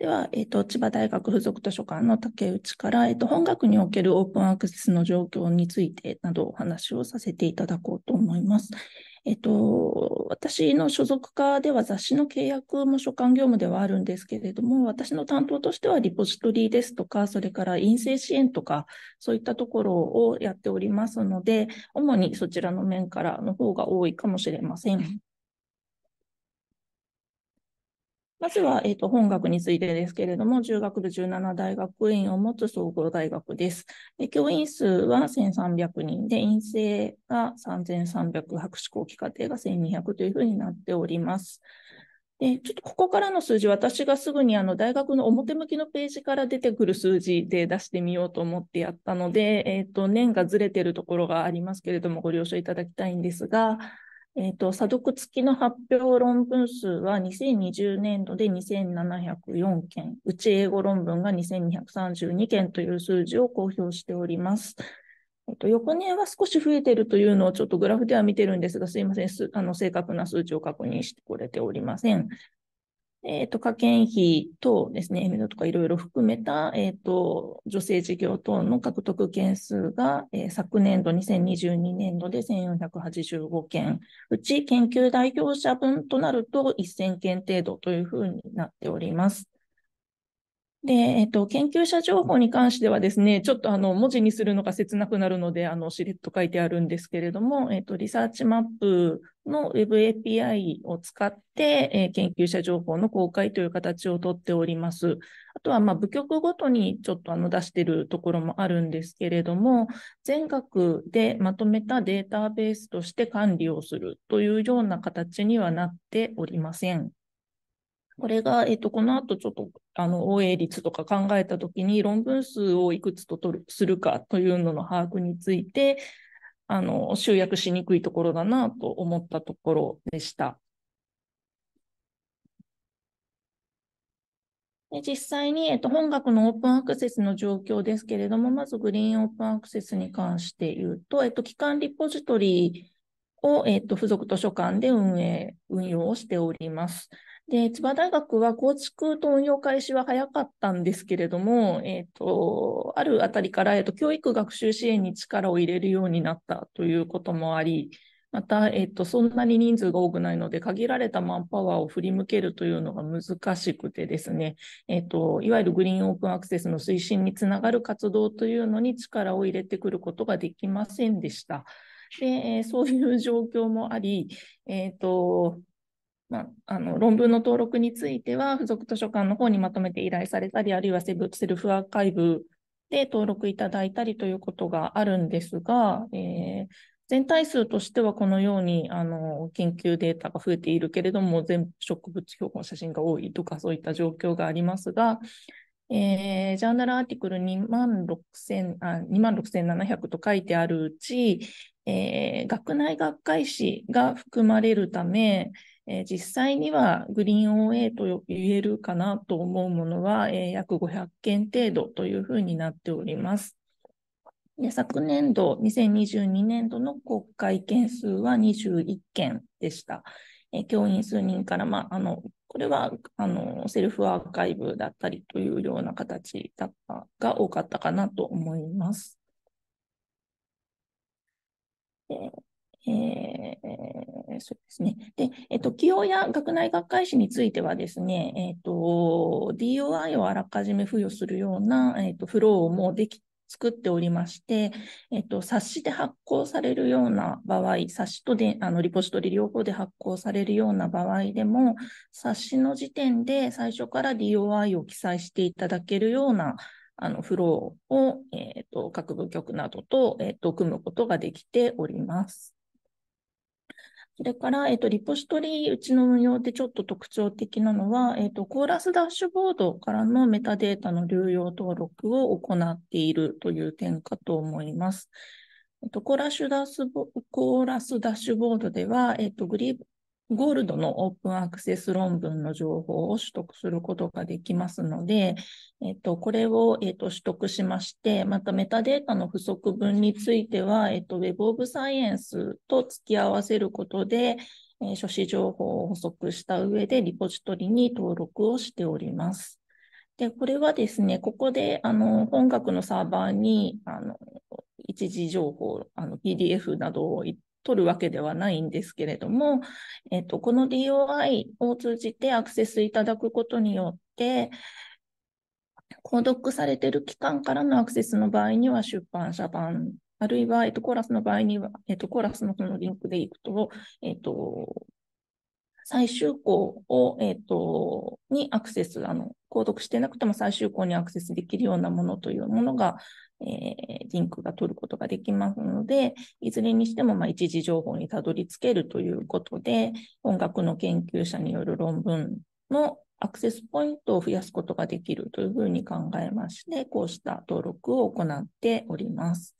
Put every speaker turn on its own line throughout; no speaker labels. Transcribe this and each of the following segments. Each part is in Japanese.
では、えーと、千葉大学附属図書館の竹内から、えーと、本学におけるオープンアクセスの状況についてなどお話をさせていただこうと思います。えっと、私の所属課では雑誌の契約も所管業務ではあるんですけれども、私の担当としてはリポジトリですとか、それから陰性支援とか、そういったところをやっておりますので、主にそちらの面からの方が多いかもしれません。まずは、えーと、本学についてですけれども、10学部17大学院を持つ総合大学です。で教員数は1300人で、院生が3300、博士後期課程が1200というふうになっております。でちょっとここからの数字、私がすぐにあの大学の表向きのページから出てくる数字で出してみようと思ってやったので、えーと年がずれてるところがありますけれども、ご了承いただきたいんですが、えー、と、査読付きの発表論文数は2020年度で2704件、うち英語論文が2232件という数字を公表しております。えー、と、年は少し増えているというのをちょっとグラフでは見てるんですが、すいません。あの、正確な数値を確認してこれておりません。えっ、ー、と、家研費等ですね、エメドとかいろいろ含めた、えっ、ー、と、女性事業等の獲得件数が、えー、昨年度2022年度で1485件、うち研究代表者分となると1000件程度というふうになっております。で、えっと、研究者情報に関してはですね、ちょっとあの文字にするのが切なくなるので、あのしれっと書いてあるんですけれども、えっと、リサーチマップの Web API を使って、えー、研究者情報の公開という形をとっております。あとは、まあ、部局ごとにちょっとあの出しているところもあるんですけれども、全学でまとめたデータベースとして管理をするというような形にはなっておりません。これが、えっと、この後ちょっと、あの、応援率とか考えたときに、論文数をいくつと取るするかというのの把握について、あの、集約しにくいところだなと思ったところでした。で実際に、えっと、本学のオープンアクセスの状況ですけれども、まずグリーンオープンアクセスに関して言うと、えっと、機関リポジトリを、えっと、付属図書館で運営、運用をしております。で、千葉大学は構築と運用開始は早かったんですけれども、えっ、ー、と、あるあたりから、えっ、ー、と、教育学習支援に力を入れるようになったということもあり、また、えっ、ー、と、そんなに人数が多くないので、限られたマンパワーを振り向けるというのが難しくてですね、えっ、と、いわゆるグリーンオープンアクセスの推進につながる活動というのに力を入れてくることができませんでした。で、そういう状況もあり、えっ、と、まあ、あの論文の登録については、付属図書館の方にまとめて依頼されたり、あるいはセルフアーカイブで登録いただいたりということがあるんですが、えー、全体数としてはこのようにあの研究データが増えているけれども、全植物標本写真が多いとか、そういった状況がありますが、えー、ジャーナルアーティクル2万6700と書いてあるうち、えー、学内学会誌が含まれるため、えー、実際にはグリーン OA と言えるかなと思うものは、えー、約500件程度というふうになっております。で昨年度、2022年度の国会件数は21件でした。えー、教員数人から、まあ、あのこれはあのセルフアーカイブだったりというような形だったが多かったかなと思います。えー、そうですね。で、えっと、起用や学内学会誌についてはですね、えっと、DOI をあらかじめ付与するような、えっと、フローもでき作っておりまして、えっと、冊子で発行されるような場合、冊子とで、あの、リポジトリ両方で発行されるような場合でも、冊子の時点で最初から DOI を記載していただけるような、あの、フローを、えっ、と、各部局などと、えっ、と、組むことができております。それから、えっ、と、リポジトリ、うちの運用でちょっと特徴的なのは、えっ、と、コーラスダッシュボードからのメタデータの流用登録を行っているという点かと思います。えっ、ー、と、コーラスダッシュボードでは、えっと、グリゴールドのオープンアクセス論文の情報を取得することができますので、えっと、これを、えっと、取得しまして、またメタデータの不足分については、えっと、Web of Science と付き合わせることで、えー、書士情報を補足した上で、リポジトリに登録をしております。で、これはですね、ここで、あの、本学のサーバーに、あの、一時情報、あの、PDF などを取るわけではないんですけれども、えっと、この DOI を通じてアクセスいただくことによって、購読されている期間からのアクセスの場合には出版社版、あるいは、えっと、コーラスの場合には、えっと、コーラスのこのリンクでいくと、えっと、最終項を、えっ、ー、と、にアクセス、あの、購読してなくても最終項にアクセスできるようなものというものが、えー、リンクが取ることができますので、いずれにしても、まあ、一時情報にたどり着けるということで、音楽の研究者による論文のアクセスポイントを増やすことができるというふうに考えまして、こうした登録を行っております。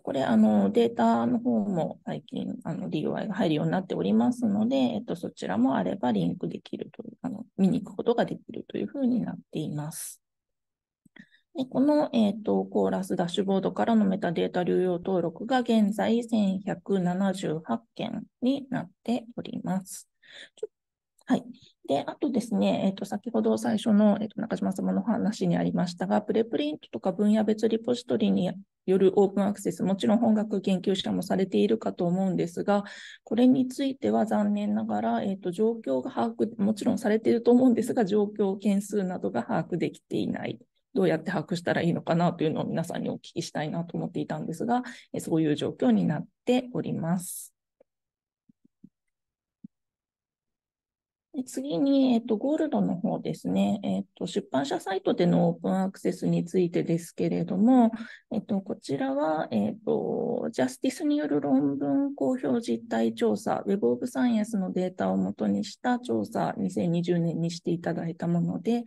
これ、あの、データの方も最近、あの、DUI が入るようになっておりますので、えっと、そちらもあればリンクできるという、あの、見に行くことができるというふうになっています。でこの、えっと、コーラスダッシュボードからのメタデータ流用登録が現在1178件になっております。ちょっはい。で、あとですね、えっ、ー、と、先ほど最初の、えっ、ー、と、中島様の話にありましたが、プレプリントとか分野別リポジトリによるオープンアクセス、もちろん本学研究者もされているかと思うんですが、これについては残念ながら、えっ、ー、と、状況が把握、もちろんされていると思うんですが、状況件数などが把握できていない。どうやって把握したらいいのかなというのを皆さんにお聞きしたいなと思っていたんですが、そういう状況になっております。次に、えっと、ゴールドの方ですね、えっと、出版社サイトでのオープンアクセスについてですけれども、えっと、こちらは、えっと、ジャスティスによる論文公表実態調査、Web of Science のデータをもとにした調査、2020年にしていただいたもので、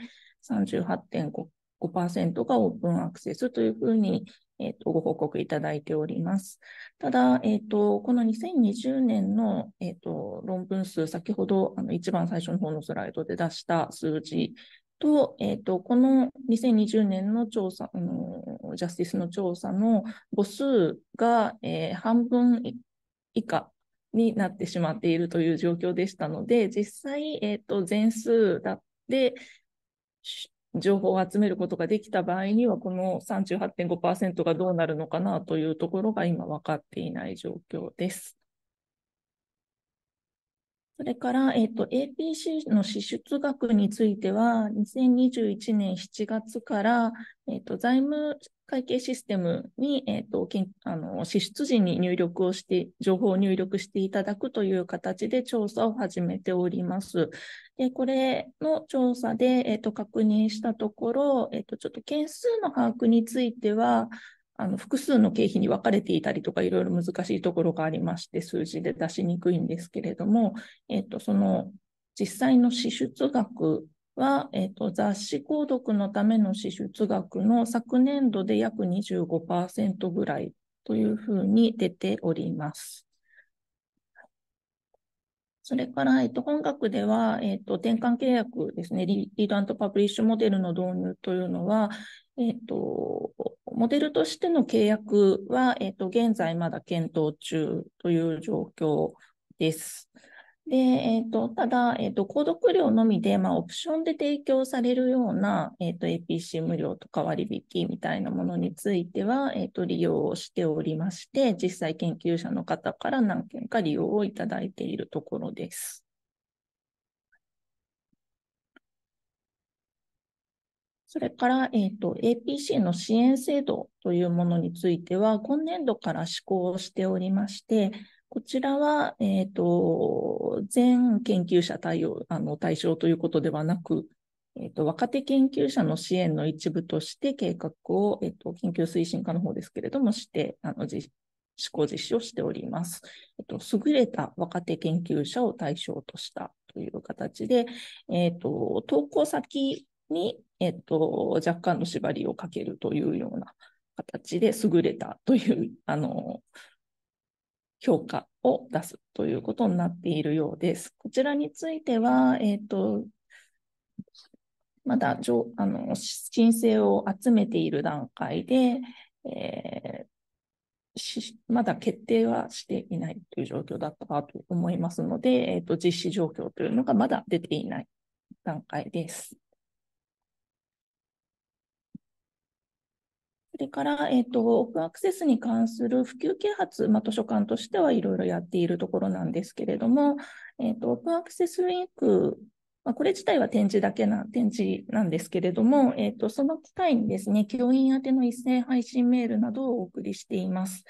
38.5%がオープンアクセスというふうに、えと、ご報告いただいております。ただ、えと、この2020年の、えと、論文数、先ほどあの一番最初の方のスライドで出した数字と、えとこの2020年の調査、ジャスティスの調査の母数が、えー、半分以下になってしまっているという状況でしたので、実際、えと全数だって、情報を集めることができた場合には、この38.5%がどうなるのかなというところが今分かっていない状況です。それから、えっ、ー、と、APC の支出額については、2021年7月から、えっ、ー、と、財務会計システムに、えっ、ー、と、あの、支出時に入力をして、情報を入力していただくという形で調査を始めております。で、これの調査で、えっ、と、確認したところ、えっ、と、ちょっと件数の把握については、あの複数の経費に分かれていたりとか、いろいろ難しいところがありまして、数字で出しにくいんですけれども、えっ、と、その実際の支出額は、えっ、と、雑誌購読のための支出額の昨年度で約25%ぐらいというふうに出ております。それから、えっと、本学では、えっと、転換契約ですね、リードパブリッシュモデルの導入というのは、えっ、と、モデルとしての契約は、えっ、と、現在まだ検討中という状況です。で、えっ、と、ただ、えっ、と、購読料のみで、まあ、オプションで提供されるような、えっ、と、APC 無料とか割引みたいなものについては、えっ、と、利用をしておりまして、実際研究者の方から何件か利用をいただいているところです。それから、えーと、APC の支援制度というものについては、今年度から施行しておりまして、こちらは、えーと、全研究者対応あの対象ということではなく、えーと、若手研究者の支援の一部として計画を、えーと、研究推進課の方ですけれども、してあの実施行実施をしております、えーと。優れた若手研究者を対象としたという形で、えーと投稿先に、えっと、若干の縛りをかけるというような形で優れたという あの評価を出すということになっているようです。こちらについては、えっと、まだあの申請を集めている段階で、えー、まだ決定はしていないという状況だったかと思いますので、えーと実施状況というのがまだ出ていない段階です。それから、えっ、ー、と、オープンアクセスに関する普及啓発、まあ、図書館としてはいろいろやっているところなんですけれども、えっ、ー、と、オープンアクセスウィーク、まあ、これ自体は展示だけな、展示なんですけれども、えっ、ー、と、その機会にですね、教員宛ての一斉配信メールなどをお送りしています。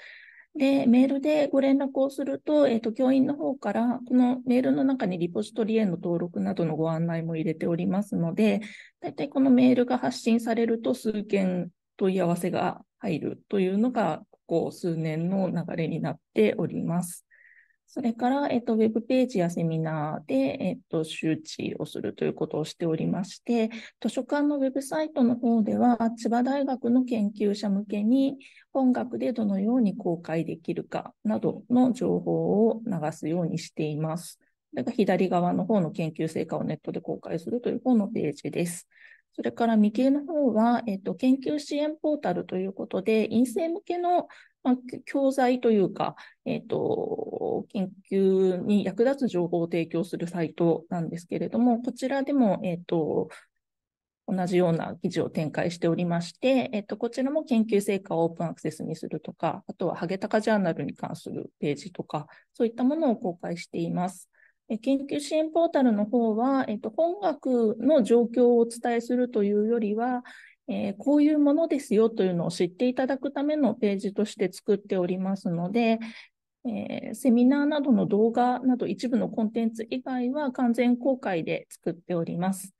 で、メールでご連絡をすると、えっ、と、教員の方から、このメールの中にリポジトリへの登録などのご案内も入れておりますので、大体このメールが発信されると数件問い合わせが入るというのが、ここ数年の流れになっております。それから、えっと、ウェブページやセミナーで、えっと、周知をするということをしておりまして、図書館のウェブサイトの方では、千葉大学の研究者向けに、本学でどのように公開できるかなどの情報を流すようにしています。これが左側の方の研究成果をネットで公開するという方のページです。それから右上の方は、えっと、研究支援ポータルということで、陰性向けの、まあ、教材というか、えっと、研究に役立つ情報を提供するサイトなんですけれども、こちらでも、えっと、同じような記事を展開しておりまして、えっと、こちらも研究成果をオープンアクセスにするとか、あとはハゲタカジャーナルに関するページとか、そういったものを公開しています。研究支援ポータルの方は、えっと、本学の状況をお伝えするというよりは、えー、こういうものですよというのを知っていただくためのページとして作っておりますので、えー、セミナーなどの動画など一部のコンテンツ以外は完全公開で作っております。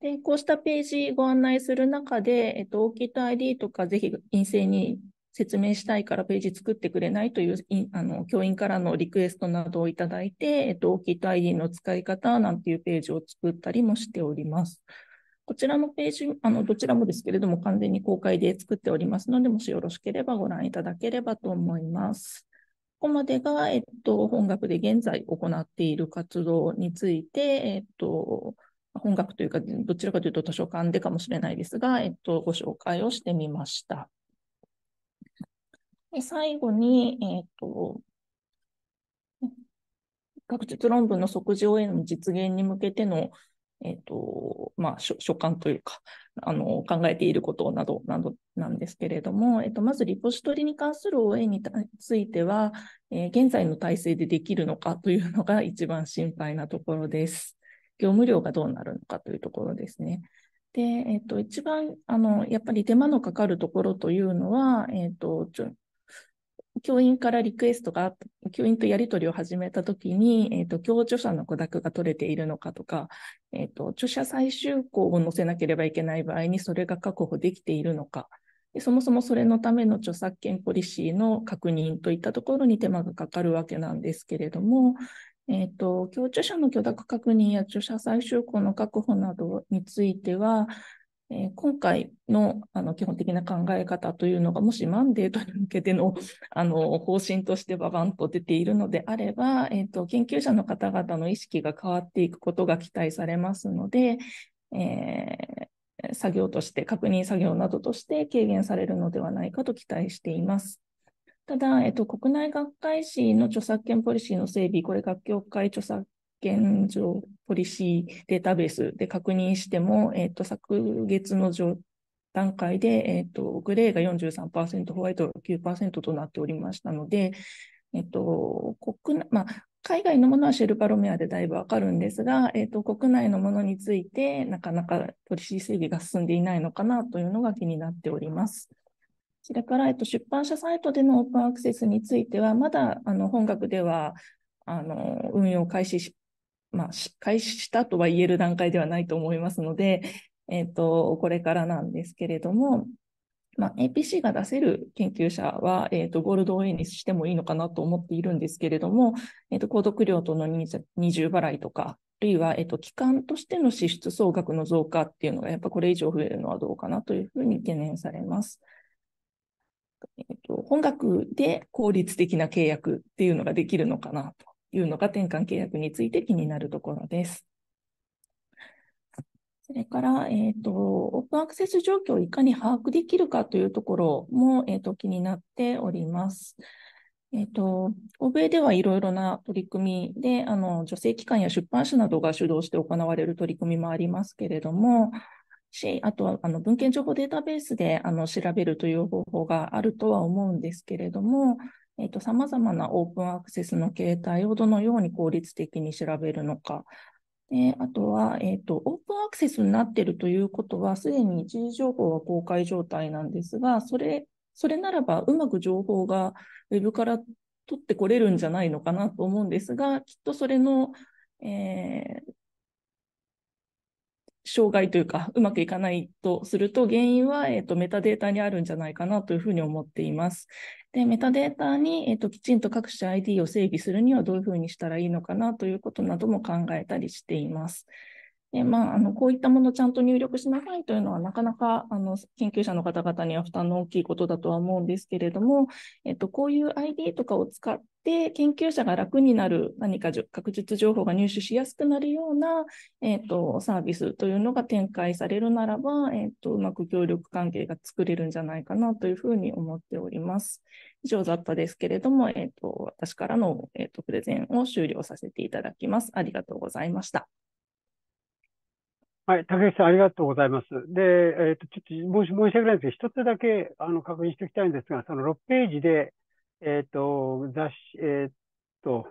でこうしたページご案内する中で、えっと、オーキッド ID とかぜひ陰性に説明したいからページ作ってくれないというあの教員からのリクエストなどをいただいて、えっと、キット ID の使い方なんていうページを作ったりもしております。こちらのページ、あのどちらもですけれども、完全に公開で作っておりますので、もしよろしければご覧いただければと思います。ここまでが、えっと、本学で現在行っている活動について、えっと、本学というか、どちらかというと図書館でかもしれないですが、えっと、ご紹介をしてみました。で最後に、えっ、ー、と、学術論文の即時応援の実現に向けての、えっ、ー、と、まあ、所感というか、あの、考えていることなど、などなんですけれども、えっ、ー、と、まずリポジトリに関する応援については、えー、現在の体制でできるのかというのが 一番心配なところです。業務量がどうなるのかというところですね。で、えっ、と、一番、あの、やっぱり手間のかかるところというのは、えっ、と、教員からリクエストがあった、教員とやり取りを始めたときに、えっ、ー、と、教著者の許諾が取れているのかとか、えっ、ー、と、著者最終稿を載せなければいけない場合にそれが確保できているのか、でそもそもそれのための著作権ポリシーの確認といったところに手間がかかるわけなんですけれども、えっ、ー、と、教著者の許諾確認や著者最終稿の確保などについては、え今回のあの基本的な考え方というのが、もしマンデートに向けての あの方針としてババンと出ているのであれば、えーと、研究者の方々の意識が変わっていくことが期待されますので、えー、作業として、確認作業などとして軽減されるのではないかと期待しています。ただ、えっと、国内学会誌の著作権ポリシーの整備、これ学協会著作現状ポリシーデータベースで確認しても、えっ、ー、と、昨月の状段階で、えっ、ー、と、グレーが43%、ホワイトが9%となっておりましたので、えっ、ー、と、国内、まあ、海外のものはシェルパロメアでだいぶわかるんですが、えっ、と、国内のものについて、なかなかポリシー整備が進んでいないのかなというのが気になっております。それから、えっと、出版社サイトでのオープンアクセスについては、まだあの本学ではあの運用開始まあ、開始したとは言える段階ではないと思いますので、えっ、ー、と、これからなんですけれども、まあ、APC が出せる研究者は、えっ、ー、と、ゴールド A にしてもいいのかなと思っているんですけれども、えっ、ー、と、購読料との二重払いとか、あるいは、えっと、機関としての支出総額の増加っていうのが、やっぱこれ以上増えるのはどうかなというふうに懸念されます。えっと、本学で効率的な契約っていうのができるのかなというのが転換契約について気になるところです。それから、えっ、ー、と、オープンアクセス状況をいかに把握できるかというところも、えっ、ー、と、気になっております。えっ、ー、と、欧米ではいろいろな取り組みで、あの、助成機関や出版社などが主導して行われる取り組みもありますけれども、し、あとは、あの、文献情報データベースで、あの、調べるという方法があるとは思うんですけれども、えっ、と、様々なオープンアクセスの形態をどのように効率的に調べるのか。であとは、えっ、と、オープンアクセスになっているということは、すでに一時情報は公開状態なんですが、それ、それならばうまく情報が Web から取ってこれるんじゃないのかなと思うんですが、きっとそれの、えー、障害というか、うまくいかないとすると、原因は、えーと、メタデータにあるんじゃないかなというふうに思っています。で、メタデータに、えーときちんと各種 ID を整備するにはどういうふうにしたらいいのかなということなども考えたりしています。でまあ、あのこういったものをちゃんと入力しなさいというのは、なかなかあの研究者の方々には負担の大きいことだとは思うんですけれども、えっと、こういう ID とかを使って、研究者が楽になる、何か学術情報が入手しやすくなるような、えっと、サービスというのが展開されるならば、えっと、うまく協力関係が作れるんじゃないかなというふうに思っております。以上だったですけれども、えっと、私からの、えっと、プレゼンを終了させていただきます。ありがとうございました。はい、竹内さん、ありがとうございます。で、えっ、ー、と、ちょっと申し訳ないんですけど、一つだけあの確認しておきたいんですが、その6ページで、えっ、ー、と、雑誌、えっ、ー、と、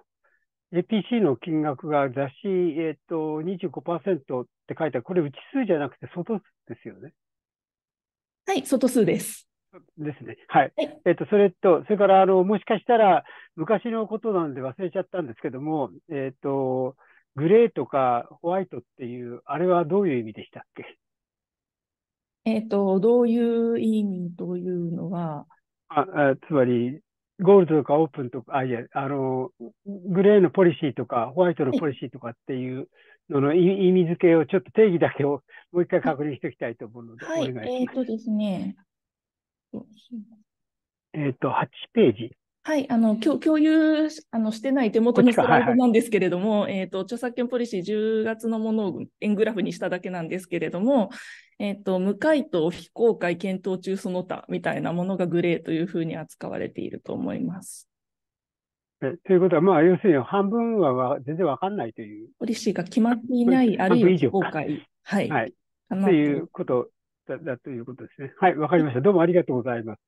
APC の金額が雑誌、えっ、ー、と、25%って書いてある、これ、内数じゃなくて外数ですよね。はい、外数です。ですね。はい。はい、えっ、と、それと、それから、あの、もしかしたら、昔のことなんで忘れちゃったんですけども、えっ、と、グレーとかホワイトっていう、あれはどういう意味でしたっけえっ、ー、と、どういう意味というのはああ、つまり、ゴールドとかオープンとか、あ、いや、あの、グレーのポリシーとか、ホワイトのポリシーとかっていうのの意味付けを、ちょっと定義だけをもう一回確認しておきたいと思うので、はい、お願いします。えっ、ー、とですね。えっ、ー、と、8ページ。はい、あの共共有あのしてない手元のスライドなんですけれども、はいはい、えーと、著作権ポリシー10月のものを円グラフにしただけなんですけれども、えーと、無回答、非公開、検討中その他みたいなものがグレーというふうに扱われていると思います。えということは、まあ、要するに半分は全然わかんないという。ポリシーが決まっていない、あるいは非公開。はい。はい、ということだということですね。はい、わかりました。どうもありがとうございます。